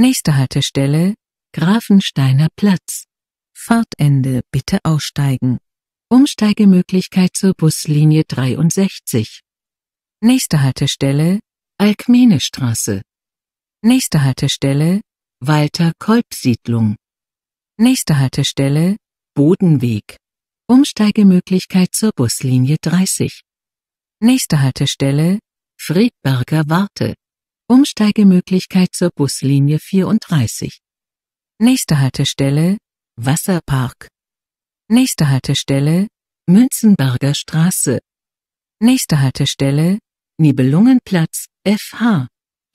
Nächste Haltestelle Grafensteiner Platz. Fahrtende bitte aussteigen. Umsteigemöglichkeit zur Buslinie 63. Nächste Haltestelle Alkmene Straße. Nächste Haltestelle Walter Kolb Siedlung. Nächste Haltestelle Bodenweg. Umsteigemöglichkeit zur Buslinie 30. Nächste Haltestelle Friedberger Warte. Umsteigemöglichkeit zur Buslinie 34. Nächste Haltestelle Wasserpark. Nächste Haltestelle Münzenberger Straße. Nächste Haltestelle Nibelungenplatz FH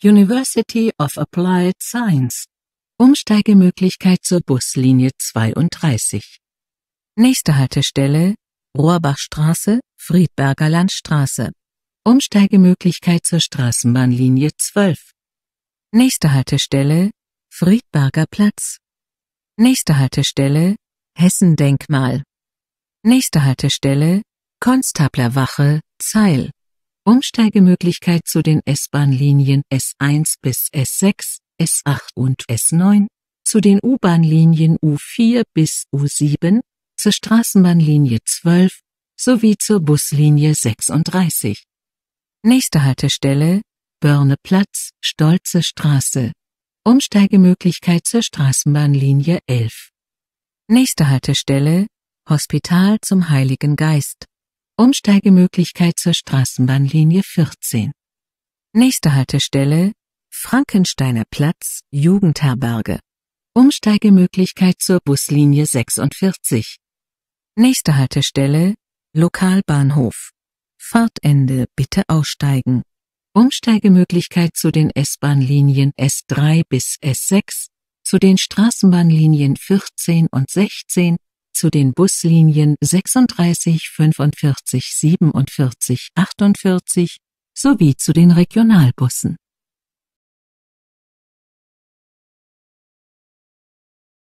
University of Applied Science. Umsteigemöglichkeit zur Buslinie 32. Nächste Haltestelle Rohrbachstraße, Friedberger Landstraße. Umsteigemöglichkeit zur Straßenbahnlinie 12. Nächste Haltestelle Friedberger Platz. Nächste Haltestelle Hessendenkmal. Nächste Haltestelle Konstablerwache Zeil. Umsteigemöglichkeit zu den s bahnlinien S1 bis S6, S8 und S9, zu den u bahnlinien U4 bis U7, zur Straßenbahnlinie 12 sowie zur Buslinie 36. Nächste Haltestelle, Börneplatz, Stolze Straße. Umsteigemöglichkeit zur Straßenbahnlinie 11. Nächste Haltestelle, Hospital zum Heiligen Geist. Umsteigemöglichkeit zur Straßenbahnlinie 14. Nächste Haltestelle, Frankensteiner Platz, Jugendherberge. Umsteigemöglichkeit zur Buslinie 46. Nächste Haltestelle, Lokalbahnhof. Fahrtende bitte aussteigen. Umsteigemöglichkeit zu den S-Bahn-Linien S3 bis S6, zu den Straßenbahnlinien 14 und 16, zu den Buslinien 36, 45, 47, 48 sowie zu den Regionalbussen.